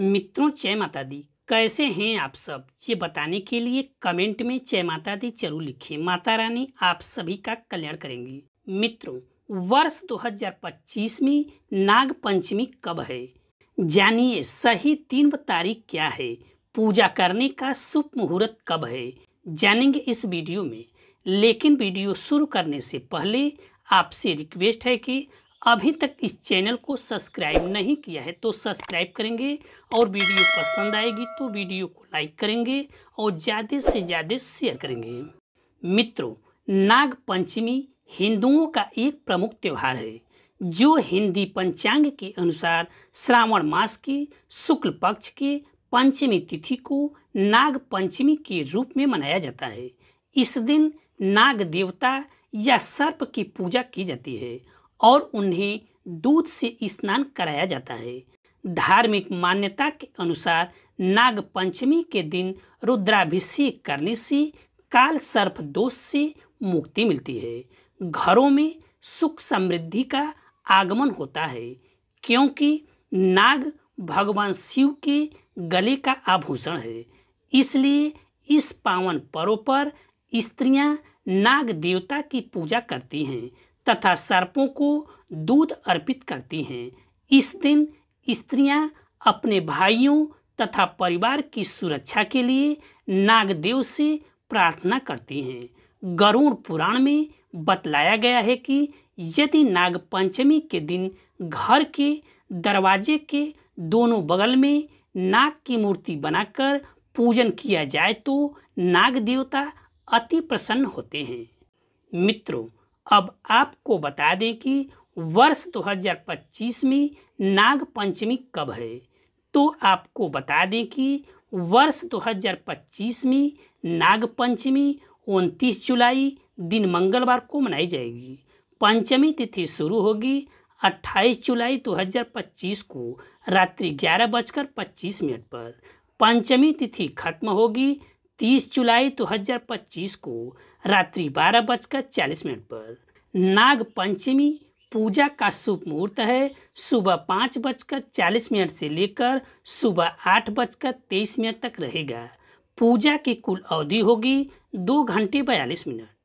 मित्रों जय माता दी कैसे हैं आप सब ये बताने के लिए कमेंट में जय माता दी जरूर लिखे माता रानी आप सभी का कल्याण करेंगी मित्रों वर्ष 2025 में नाग पंचमी कब है जानिए सही तीन व तारीख क्या है पूजा करने का शुभ मुहूर्त कब है जानेंगे इस वीडियो में लेकिन वीडियो शुरू करने से पहले आपसे रिक्वेस्ट है कि अभी तक इस चैनल को सब्सक्राइब नहीं किया है तो सब्सक्राइब करेंगे और वीडियो पसंद आएगी तो वीडियो को लाइक करेंगे और ज़्यादा से ज़्यादा शेयर करेंगे मित्रों नाग पंचमी हिंदुओं का एक प्रमुख त्यौहार है जो हिंदी पंचांग के अनुसार श्रावण मास के शुक्ल पक्ष के पंचमी तिथि को नाग पंचमी के रूप में मनाया जाता है इस दिन नाग देवता या सर्प की पूजा की जाती है और उन्हें दूध से स्नान कराया जाता है धार्मिक मान्यता के अनुसार नाग पंचमी के दिन रुद्राभिषेक करने से काल सर्प दोष से मुक्ति मिलती है घरों में सुख समृद्धि का आगमन होता है क्योंकि नाग भगवान शिव के गले का आभूषण है इसलिए इस पावन पर्व पर स्त्रियां नाग देवता की पूजा करती हैं तथा सर्पों को दूध अर्पित करती हैं इस दिन स्त्रियां अपने भाइयों तथा परिवार की सुरक्षा के लिए नागदेव से प्रार्थना करती हैं गरुड़ पुराण में बतलाया गया है कि यदि नागपंचमी के दिन घर के दरवाजे के दोनों बगल में नाग की मूर्ति बनाकर पूजन किया जाए तो नाग देवता अति प्रसन्न होते हैं मित्रों अब आपको बता दें कि वर्ष 2025 में नाग पंचमी कब है तो आपको बता दें कि वर्ष 2025 में नाग पंचमी उनतीस जुलाई दिन मंगलवार को मनाई जाएगी पंचमी तिथि शुरू होगी 28 जुलाई 2025 को रात्रि ग्यारह बजकर पच्चीस मिनट पर पंचमी तिथि खत्म होगी तीस जुलाई दो हजार पच्चीस को रात्रि बारह बजकर चालीस मिनट पर नाग पंचमी पूजा का शुभ मुहूर्त है सुबह पाँच बजकर चालीस मिनट से लेकर सुबह आठ बजकर तेईस मिनट तक रहेगा पूजा की कुल अवधि होगी दो घंटे बयालीस मिनट